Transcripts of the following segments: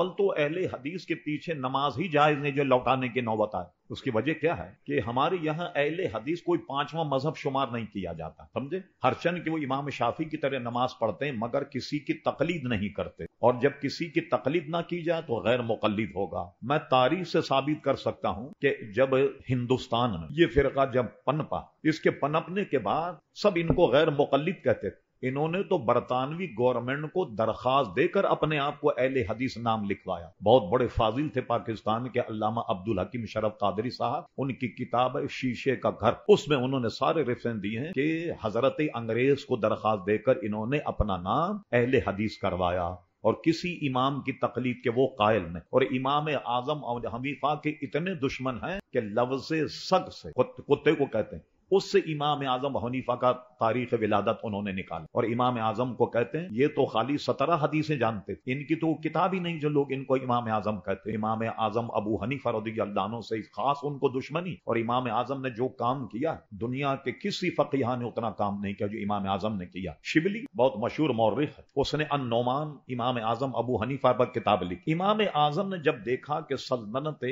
अव्वल तो अहले हदीस के पीछे नमाज ही जायज ने जो लौटाने की नौबत आए उसकी वजह क्या है कि हमारे यहाँ अहले हदीस कोई पांचवा मजहब शुमार नहीं किया जाता समझे हरचंद के वो इमाम शाफी की तरह नमाज पढ़ते हैं मगर किसी की तकलीद नहीं करते और जब किसी की तकलीद ना की जाए तो गैर मुकलद होगा मैं तारीफ से साबित कर सकता हूँ कि जब हिंदुस्तान में ये फिरका जब पनपा इसके पनपने के बाद सब इनको गैर मुकलद कहते थे इन्होंने तो बरतानवी गवर्नमेंट को दरखास्त देकर अपने आप को अहल हदीस नाम लिखवाया बहुत बड़े फाजिल थे पाकिस्तान के अलामा अब्दुल हकीम शरफ कादरी साहब उनकी किताब है शीशे का घर उसमें उन्होंने सारे रेफरेंस दिए हैं कि हजरत अंग्रेज को दरखास्त देकर इन्होंने अपना नाम अहल हदीस करवाया और किसी इमाम की तकलीद के वो कायल नहीं और इमाम आजम और हमीफा के इतने दुश्मन हैं कि लफ्ज सग से कुत्ते को कहते हैं उससे इमाम आजम हनीफा का तारीख विलादत उन्होंने निकाला और इमाम आजम को कहते हैं ये तो खाली सतरह हदीसें जानते थे इनकी तो किताब ही नहीं जो लोग इनको इमाम आजम कहते इमाम आजम अबू हनीफा रदीनो से खास उनको दुश्मनी और इमाम आजम ने जो काम किया दुनिया के किसी फकीहा ने उतना काम नहीं किया जो इमाम आजम ने किया शिबली बहुत मशहूर मौरख है उसने अनोमान इमाम आजम अबू हनीफा पर किताब लिखी इमाम आजम ने जब देखा कि सल्तनत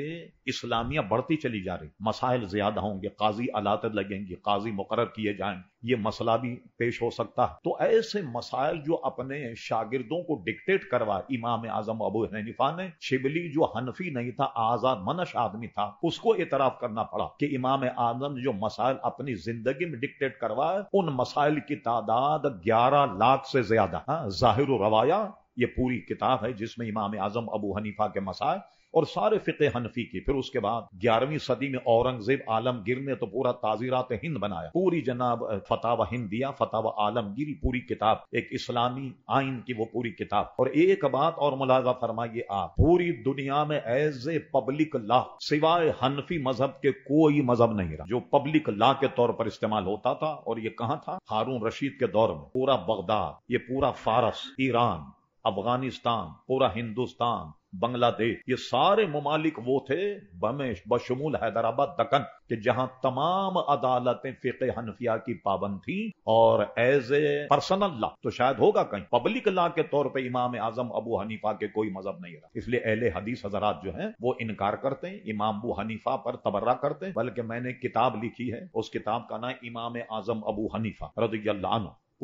इस्लामिया बढ़ती चली जा रही मसाइल ज्यादा होंगे काजी अलात लगेंगे लीजिए काजी मुकर किए जाए ये मसला भी पेश हो सकता है तो ऐसे मसाइल जो अपने शागिर्दों को डिक्टेट करवा इमाम आजम अबू हनीफा ने शिबली जो हनफी नहीं था आजाद मनश आदमी था उसको एतराफ करना पड़ा कि इमाम आजम जो मसाइल अपनी जिंदगी में डिक्टेट करवाए उन मसाइल की तादाद ग्यारह लाख से ज्यादा हाँ, जाहिर रवाया ये पूरी किताब है जिसमें इमाम आजम अबू हनीफा के मसाय और सारे फ़िके हनफी की फिर उसके बाद ग्यारहवीं सदी में औरंगजेब आलमगीर ने तो पूरा ताजीरात हिंद बनाया पूरी जनाब फतावा हिंद दिया फतावा आलमगीरी पूरी किताब एक इस्लामी आइन की वो पूरी किताब और एक बात और मुलाजा फरमाइए आप पूरी दुनिया में एज ए पब्लिक लॉ सिवाय हनफी मजहब के कोई मजहब नहीं रहा जो पब्लिक लॉ के तौर पर इस्तेमाल होता था और ये कहा था हारून रशीद के दौर में पूरा बगदाद ये पूरा फारस ईरान अफगानिस्तान पूरा हिंदुस्तान बांग्लादेश ये सारे ममालिक वो थे बमेश बशमूल हैदराबाद दकन कि जहां तमाम अदालतें फिक हनफिया की पाबंद थी और एज ए पर्सनल लॉ तो शायद होगा कहीं पब्लिक लॉ के तौर पर इमाम आजम अबू हनीफा के कोई मजहब नहीं रहा इसलिए अहले हदीस हजरात जो है वो इनकार करते हैं इमाम अबू हनीफा पर तबर्रा करते हैं बल्कि मैंने किताब लिखी है उस किताब का नाम इमाम आजम अबू हनीफा रजी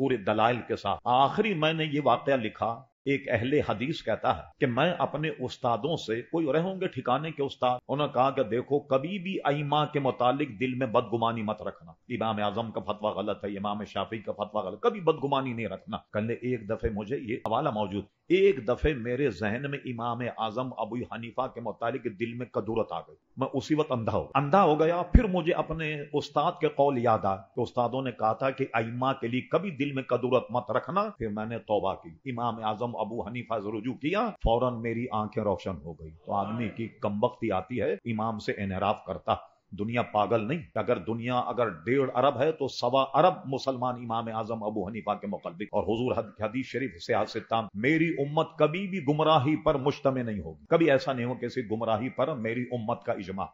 पूरे दलाइल के साथ आखिरी मैंने ये वाक्य लिखा एक अहले हदीस कहता है कि मैं अपने उस्तादों से कोई रहोंगे होंगे ठिकाने के उस्ताद उन्होंने कहा कि देखो कभी भी आईमा के मुतालिक दिल में बदगुमानी मत रखना इमाम आजम का फतवा गलत है इमाम शाफी का फतवा गलत कभी बदगुमानी नहीं रखना कल एक दफे मुझे ये हवाला मौजूद एक दफे मेरे जहन में इमाम आजम अबू हनीफा के मुतालिक दिल में कदूरत आ गई मैं उसी वक्त अंधा हो अंधा हो गया फिर मुझे अपने उस्ताद के कौल याद आया तो उस्तादों ने कहा था कि आइमा के लिए कभी दिल में कदूरत मत रखना फिर मैंने तोबा की इमाम आजम अबू हनीफा से रुजू किया फौरन मेरी आंखें रोशन हो गई तो आदमी की कम कमबख्ती आती है इमाम से इनहराफ करता दुनिया पागल नहीं अगर दुनिया अगर डेढ़ अरब है तो सवा अरब मुसलमान इमाम आजम अबू हनीफा के मुकदिक और हजूर हदीस शरीफ से हासिताम मेरी उम्मत कभी भी गुमराही पर मुश्तम नहीं होगी कभी ऐसा नहीं हो किसी गुमराही पर मेरी उम्मत का इजमा